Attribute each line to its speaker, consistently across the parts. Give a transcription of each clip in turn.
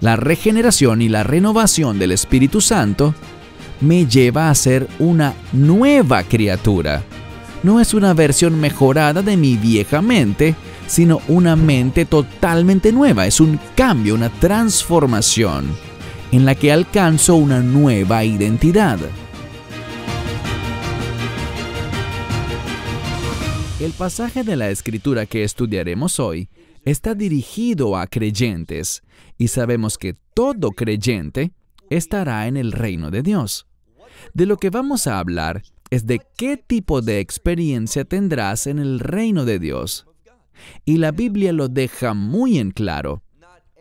Speaker 1: la regeneración y la renovación del Espíritu Santo me lleva a ser una nueva criatura. No es una versión mejorada de mi vieja mente, sino una mente totalmente nueva. Es un cambio, una transformación, en la que alcanzo una nueva identidad. El pasaje de la escritura que estudiaremos hoy está dirigido a creyentes y sabemos que todo creyente estará en el reino de Dios. De lo que vamos a hablar es de qué tipo de experiencia tendrás en el reino de Dios. Y la Biblia lo deja muy en claro.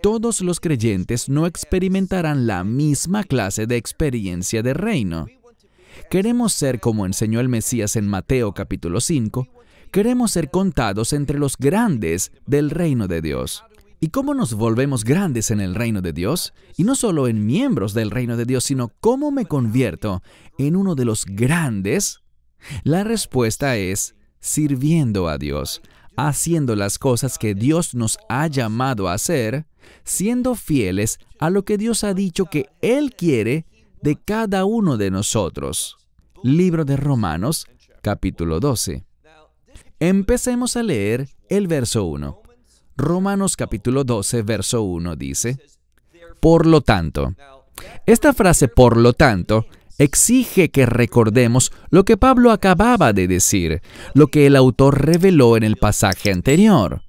Speaker 1: Todos los creyentes no experimentarán la misma clase de experiencia de reino. Queremos ser como enseñó el Mesías en Mateo capítulo 5, queremos ser contados entre los grandes del reino de Dios. ¿Y cómo nos volvemos grandes en el reino de Dios? Y no solo en miembros del reino de Dios, sino cómo me convierto en uno de los grandes. La respuesta es sirviendo a Dios, haciendo las cosas que Dios nos ha llamado a hacer, siendo fieles a lo que Dios ha dicho que Él quiere de cada uno de nosotros. Libro de Romanos, capítulo 12. Empecemos a leer el verso 1. Romanos capítulo 12, verso 1 dice, Por lo tanto, esta frase por lo tanto exige que recordemos lo que Pablo acababa de decir, lo que el autor reveló en el pasaje anterior.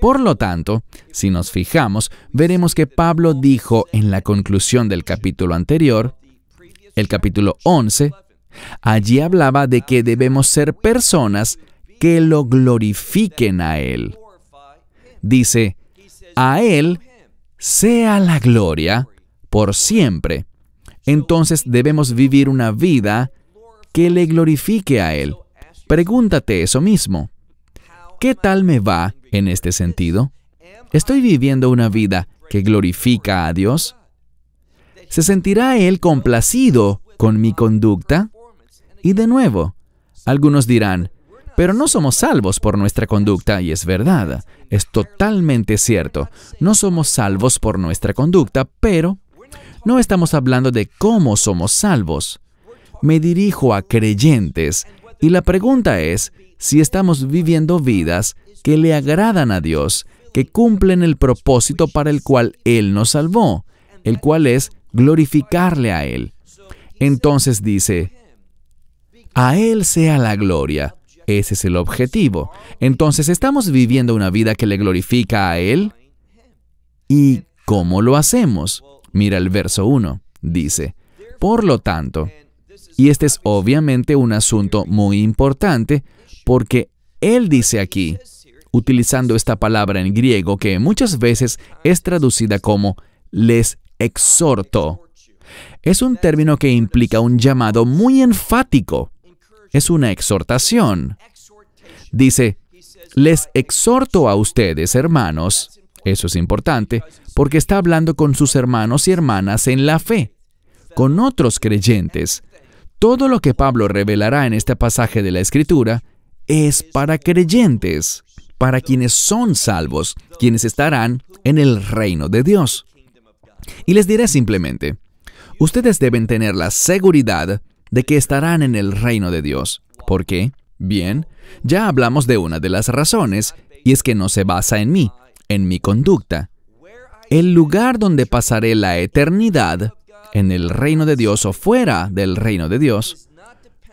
Speaker 1: Por lo tanto, si nos fijamos, veremos que Pablo dijo en la conclusión del capítulo anterior, el capítulo 11, allí hablaba de que debemos ser personas que lo glorifiquen a Él dice, a Él sea la gloria por siempre. Entonces debemos vivir una vida que le glorifique a Él. Pregúntate eso mismo. ¿Qué tal me va en este sentido? ¿Estoy viviendo una vida que glorifica a Dios? ¿Se sentirá Él complacido con mi conducta? Y de nuevo, algunos dirán, pero no somos salvos por nuestra conducta, y es verdad, es totalmente cierto. No somos salvos por nuestra conducta, pero no estamos hablando de cómo somos salvos. Me dirijo a creyentes, y la pregunta es si estamos viviendo vidas que le agradan a Dios, que cumplen el propósito para el cual Él nos salvó, el cual es glorificarle a Él. Entonces dice, a Él sea la gloria ese es el objetivo. Entonces, ¿estamos viviendo una vida que le glorifica a Él? ¿Y cómo lo hacemos? Mira el verso 1. Dice, por lo tanto, y este es obviamente un asunto muy importante porque Él dice aquí, utilizando esta palabra en griego que muchas veces es traducida como les exhorto. Es un término que implica un llamado muy enfático es una exhortación. Dice, les exhorto a ustedes, hermanos, eso es importante, porque está hablando con sus hermanos y hermanas en la fe, con otros creyentes. Todo lo que Pablo revelará en este pasaje de la Escritura es para creyentes, para quienes son salvos, quienes estarán en el reino de Dios. Y les diré simplemente, ustedes deben tener la seguridad de que estarán en el reino de Dios. ¿Por qué? Bien, ya hablamos de una de las razones, y es que no se basa en mí, en mi conducta. El lugar donde pasaré la eternidad, en el reino de Dios o fuera del reino de Dios,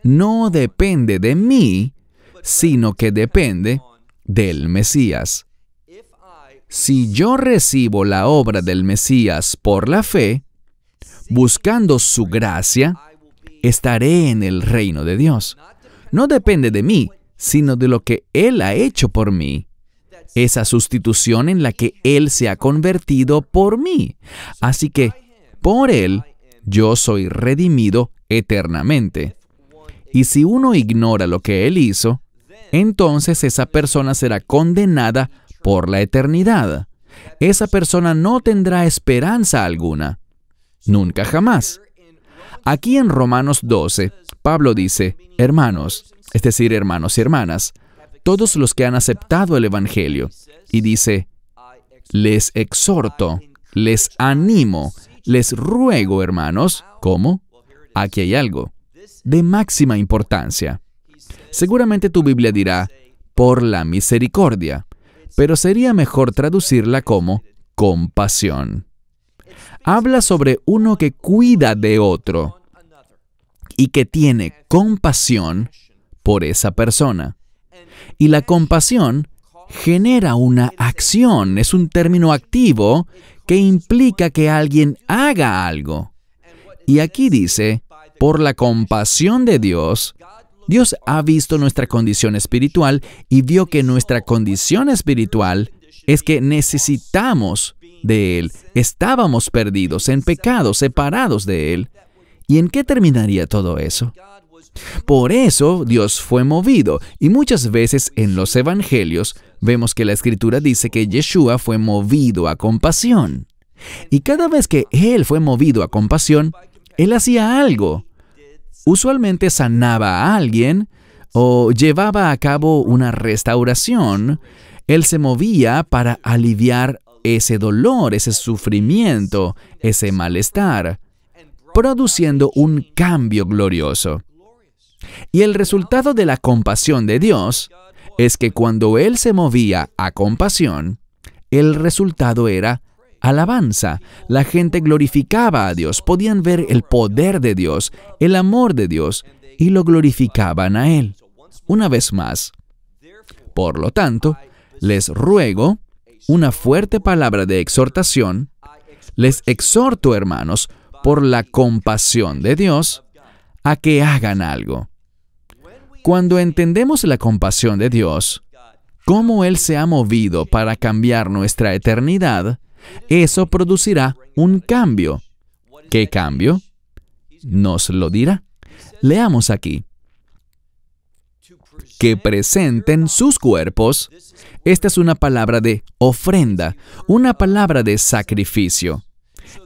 Speaker 1: no depende de mí, sino que depende del Mesías. Si yo recibo la obra del Mesías por la fe, buscando su gracia, estaré en el reino de Dios. No depende de mí, sino de lo que Él ha hecho por mí. Esa sustitución en la que Él se ha convertido por mí. Así que, por Él, yo soy redimido eternamente. Y si uno ignora lo que Él hizo, entonces esa persona será condenada por la eternidad. Esa persona no tendrá esperanza alguna. Nunca jamás. Aquí en Romanos 12, Pablo dice, hermanos, es decir, hermanos y hermanas, todos los que han aceptado el Evangelio, y dice, les exhorto, les animo, les ruego, hermanos, ¿cómo? Aquí hay algo de máxima importancia. Seguramente tu Biblia dirá, por la misericordia, pero sería mejor traducirla como compasión habla sobre uno que cuida de otro y que tiene compasión por esa persona. Y la compasión genera una acción, es un término activo que implica que alguien haga algo. Y aquí dice, por la compasión de Dios, Dios ha visto nuestra condición espiritual y vio que nuestra condición espiritual es que necesitamos de Él, estábamos perdidos en pecado, separados de Él. ¿Y en qué terminaría todo eso? Por eso Dios fue movido, y muchas veces en los evangelios vemos que la escritura dice que Yeshua fue movido a compasión. Y cada vez que Él fue movido a compasión, Él hacía algo. Usualmente sanaba a alguien o llevaba a cabo una restauración. Él se movía para aliviar ese dolor, ese sufrimiento, ese malestar, produciendo un cambio glorioso. Y el resultado de la compasión de Dios es que cuando Él se movía a compasión, el resultado era alabanza. La gente glorificaba a Dios, podían ver el poder de Dios, el amor de Dios, y lo glorificaban a Él. Una vez más, por lo tanto, les ruego una fuerte palabra de exhortación, les exhorto, hermanos, por la compasión de Dios, a que hagan algo. Cuando entendemos la compasión de Dios, cómo Él se ha movido para cambiar nuestra eternidad, eso producirá un cambio. ¿Qué cambio? Nos lo dirá. Leamos aquí que presenten sus cuerpos. Esta es una palabra de ofrenda, una palabra de sacrificio.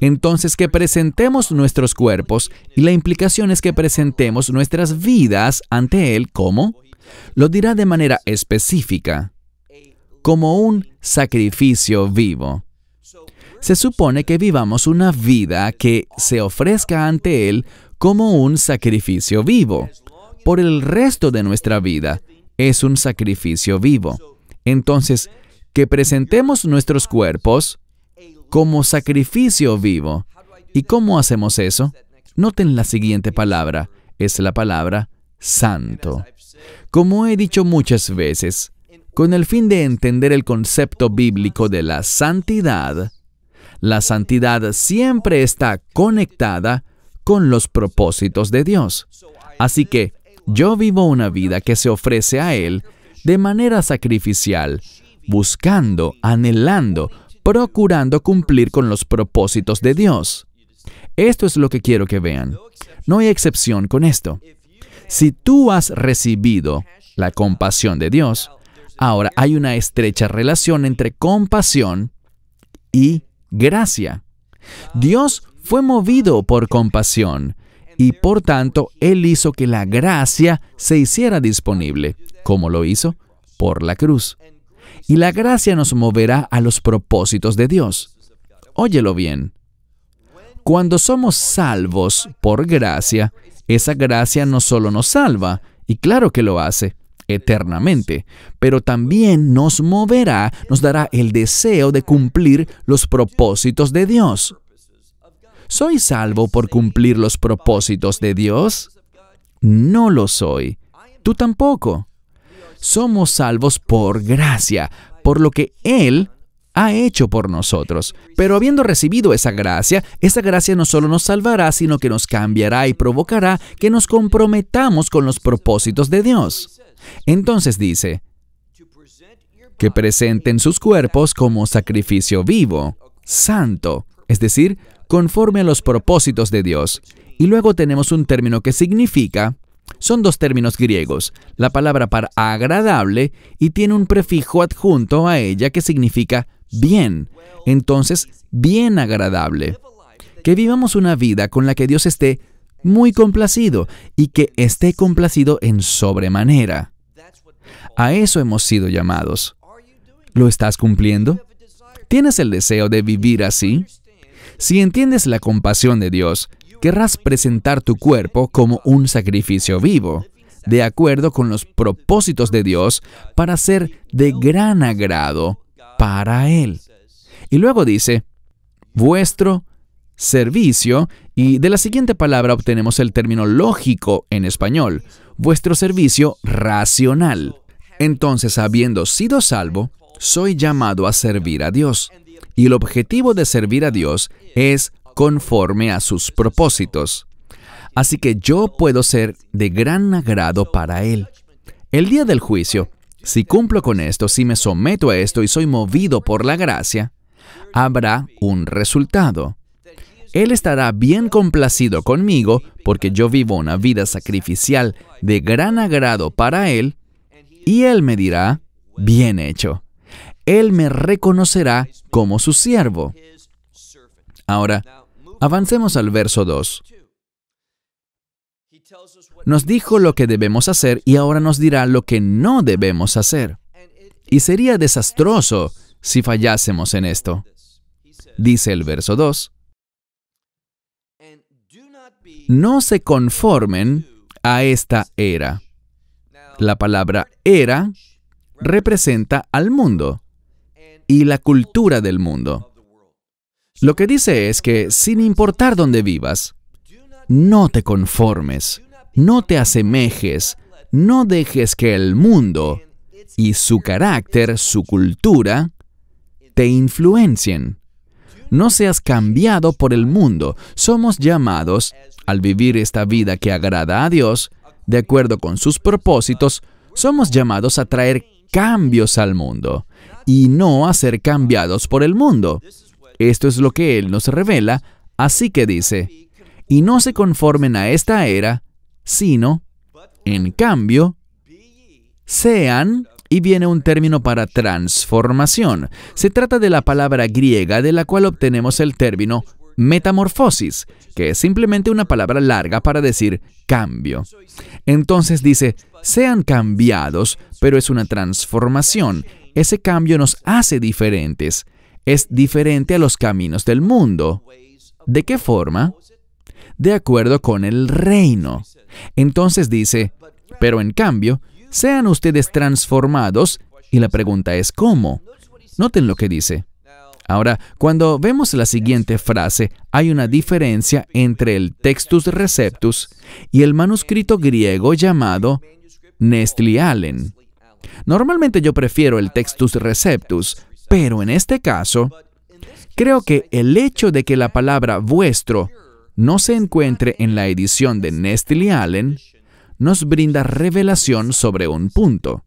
Speaker 1: Entonces que presentemos nuestros cuerpos y la implicación es que presentemos nuestras vidas ante Él como, lo dirá de manera específica, como un sacrificio vivo. Se supone que vivamos una vida que se ofrezca ante Él como un sacrificio vivo por el resto de nuestra vida es un sacrificio vivo. Entonces, que presentemos nuestros cuerpos como sacrificio vivo. ¿Y cómo hacemos eso? Noten la siguiente palabra, es la palabra santo. Como he dicho muchas veces, con el fin de entender el concepto bíblico de la santidad, la santidad siempre está conectada con los propósitos de Dios. Así que yo vivo una vida que se ofrece a Él de manera sacrificial, buscando, anhelando, procurando cumplir con los propósitos de Dios. Esto es lo que quiero que vean. No hay excepción con esto. Si tú has recibido la compasión de Dios, ahora hay una estrecha relación entre compasión y gracia. Dios fue movido por compasión y por tanto Él hizo que la gracia se hiciera disponible. ¿Cómo lo hizo? Por la cruz. Y la gracia nos moverá a los propósitos de Dios. Óyelo bien. Cuando somos salvos por gracia, esa gracia no solo nos salva, y claro que lo hace, eternamente, pero también nos moverá, nos dará el deseo de cumplir los propósitos de Dios. ¿Soy salvo por cumplir los propósitos de Dios? No lo soy. Tú tampoco. Somos salvos por gracia, por lo que Él ha hecho por nosotros. Pero habiendo recibido esa gracia, esa gracia no solo nos salvará, sino que nos cambiará y provocará que nos comprometamos con los propósitos de Dios. Entonces dice, que presenten sus cuerpos como sacrificio vivo, santo, es decir, conforme a los propósitos de Dios. Y luego tenemos un término que significa, son dos términos griegos, la palabra para agradable y tiene un prefijo adjunto a ella que significa bien. Entonces, bien agradable. Que vivamos una vida con la que Dios esté muy complacido y que esté complacido en sobremanera. A eso hemos sido llamados. ¿Lo estás cumpliendo? ¿Tienes el deseo de vivir así? Si entiendes la compasión de Dios, querrás presentar tu cuerpo como un sacrificio vivo, de acuerdo con los propósitos de Dios para ser de gran agrado para Él. Y luego dice, vuestro servicio, y de la siguiente palabra obtenemos el término lógico en español, vuestro servicio racional. Entonces, habiendo sido salvo, soy llamado a servir a Dios y el objetivo de servir a Dios es conforme a sus propósitos. Así que yo puedo ser de gran agrado para Él. El día del juicio, si cumplo con esto, si me someto a esto y soy movido por la gracia, habrá un resultado. Él estará bien complacido conmigo porque yo vivo una vida sacrificial de gran agrado para Él y Él me dirá, bien hecho. Él me reconocerá como su siervo. Ahora, avancemos al verso 2. Nos dijo lo que debemos hacer y ahora nos dirá lo que no debemos hacer. Y sería desastroso si fallásemos en esto. Dice el verso 2. No se conformen a esta era. La palabra era representa al mundo y la cultura del mundo. Lo que dice es que sin importar dónde vivas, no te conformes, no te asemejes, no dejes que el mundo y su carácter, su cultura, te influencien. No seas cambiado por el mundo. Somos llamados, al vivir esta vida que agrada a Dios, de acuerdo con sus propósitos, somos llamados a traer cambios al mundo y no a ser cambiados por el mundo. Esto es lo que Él nos revela, así que dice, y no se conformen a esta era, sino, en cambio, sean, y viene un término para transformación. Se trata de la palabra griega de la cual obtenemos el término metamorfosis, que es simplemente una palabra larga para decir cambio. Entonces dice, sean cambiados, pero es una transformación. Ese cambio nos hace diferentes. Es diferente a los caminos del mundo. ¿De qué forma? De acuerdo con el reino. Entonces dice, pero en cambio, sean ustedes transformados, y la pregunta es ¿cómo? Noten lo que dice. Ahora, cuando vemos la siguiente frase, hay una diferencia entre el Textus Receptus y el manuscrito griego llamado Nestle Allen. Normalmente yo prefiero el Textus Receptus, pero en este caso, creo que el hecho de que la palabra vuestro no se encuentre en la edición de Nestle Allen nos brinda revelación sobre un punto.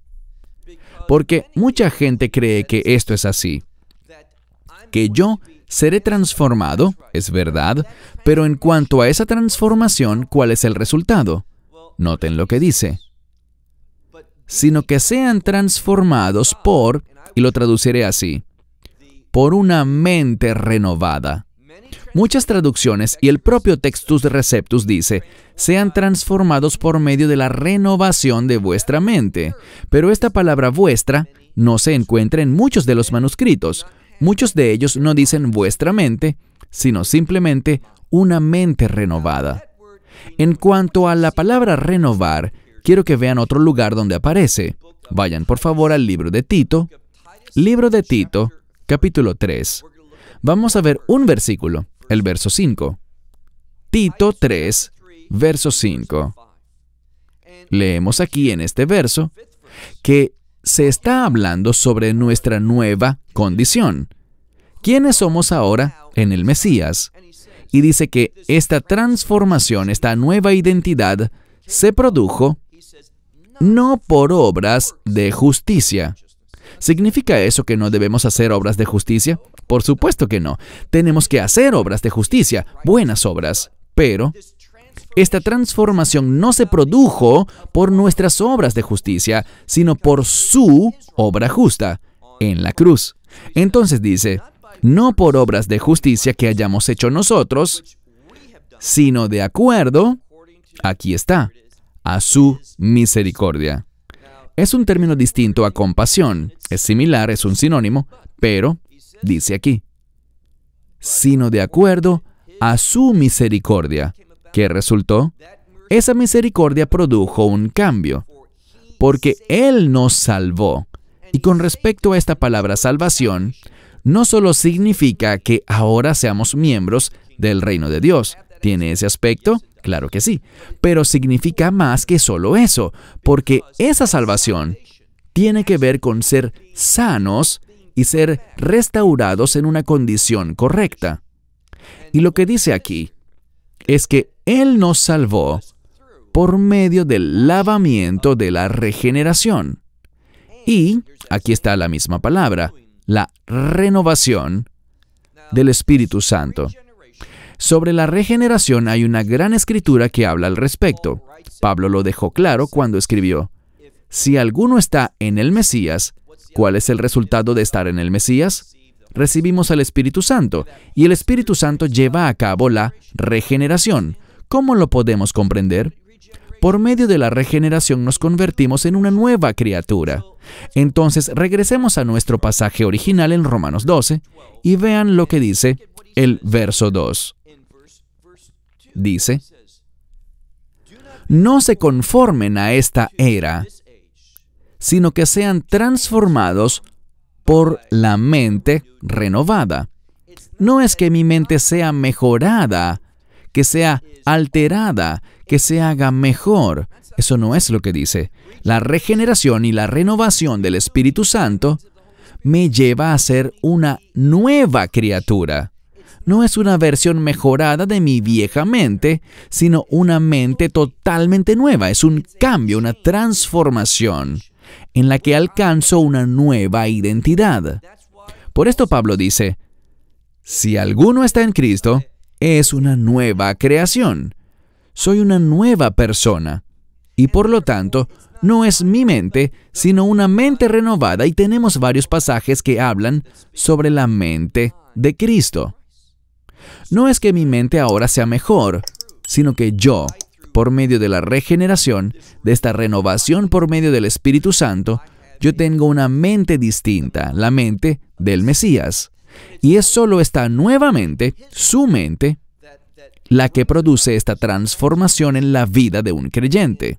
Speaker 1: Porque mucha gente cree que esto es así que yo seré transformado, es verdad, pero en cuanto a esa transformación, ¿cuál es el resultado? Noten lo que dice. Sino que sean transformados por, y lo traduciré así, por una mente renovada. Muchas traducciones y el propio Textus Receptus dice, sean transformados por medio de la renovación de vuestra mente. Pero esta palabra vuestra no se encuentra en muchos de los manuscritos, Muchos de ellos no dicen vuestra mente, sino simplemente una mente renovada. En cuanto a la palabra renovar, quiero que vean otro lugar donde aparece. Vayan por favor al libro de Tito. Libro de Tito, capítulo 3. Vamos a ver un versículo, el verso 5. Tito 3, verso 5. Leemos aquí en este verso que se está hablando sobre nuestra nueva condición. ¿Quiénes somos ahora en el Mesías? Y dice que esta transformación, esta nueva identidad, se produjo no por obras de justicia. ¿Significa eso que no debemos hacer obras de justicia? Por supuesto que no. Tenemos que hacer obras de justicia, buenas obras. Pero esta transformación no se produjo por nuestras obras de justicia, sino por su obra justa en la cruz. Entonces dice, no por obras de justicia que hayamos hecho nosotros, sino de acuerdo, aquí está, a su misericordia. Es un término distinto a compasión, es similar, es un sinónimo, pero dice aquí, sino de acuerdo a su misericordia. ¿Qué resultó? Esa misericordia produjo un cambio, porque Él nos salvó. Y con respecto a esta palabra salvación, no solo significa que ahora seamos miembros del reino de Dios. ¿Tiene ese aspecto? Claro que sí. Pero significa más que solo eso, porque esa salvación tiene que ver con ser sanos y ser restaurados en una condición correcta. Y lo que dice aquí es que Él nos salvó por medio del lavamiento de la regeneración. Y, aquí está la misma palabra, la renovación del Espíritu Santo. Sobre la regeneración hay una gran escritura que habla al respecto. Pablo lo dejó claro cuando escribió, Si alguno está en el Mesías, ¿cuál es el resultado de estar en el Mesías? recibimos al Espíritu Santo y el Espíritu Santo lleva a cabo la regeneración. ¿Cómo lo podemos comprender? Por medio de la regeneración nos convertimos en una nueva criatura. Entonces regresemos a nuestro pasaje original en Romanos 12 y vean lo que dice el verso 2. Dice, no se conformen a esta era, sino que sean transformados por la mente renovada. No es que mi mente sea mejorada, que sea alterada, que se haga mejor. Eso no es lo que dice. La regeneración y la renovación del Espíritu Santo me lleva a ser una nueva criatura. No es una versión mejorada de mi vieja mente, sino una mente totalmente nueva. Es un cambio, una transformación en la que alcanzo una nueva identidad. Por esto Pablo dice, si alguno está en Cristo, es una nueva creación. Soy una nueva persona. Y por lo tanto, no es mi mente, sino una mente renovada y tenemos varios pasajes que hablan sobre la mente de Cristo. No es que mi mente ahora sea mejor, sino que yo por medio de la regeneración, de esta renovación por medio del Espíritu Santo, yo tengo una mente distinta, la mente del Mesías. Y es solo esta nuevamente su mente, la que produce esta transformación en la vida de un creyente.